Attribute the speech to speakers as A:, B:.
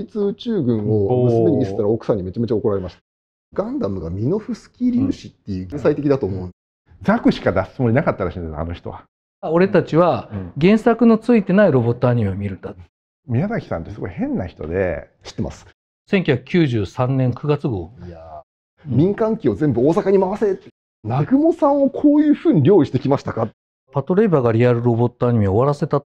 A: 立宇宙軍を娘に見せたら奥さんにめちゃめちゃ怒られました。ガンダムがミノフスキー粒子っていう天才的だと思う。ザクしか出すつもりなかったらしいんですあの人は。
B: 俺たちは原作のついてないロボットアニメを見るんだ。宮崎さんってすごい変な人
C: で。知ってます。1993年9月号。いや、うん、民間機を全
D: 部大阪に回せって。南雲さんをこういうふうに料理してきましたかパトレーバーがリアルロボットアニメを終わらせた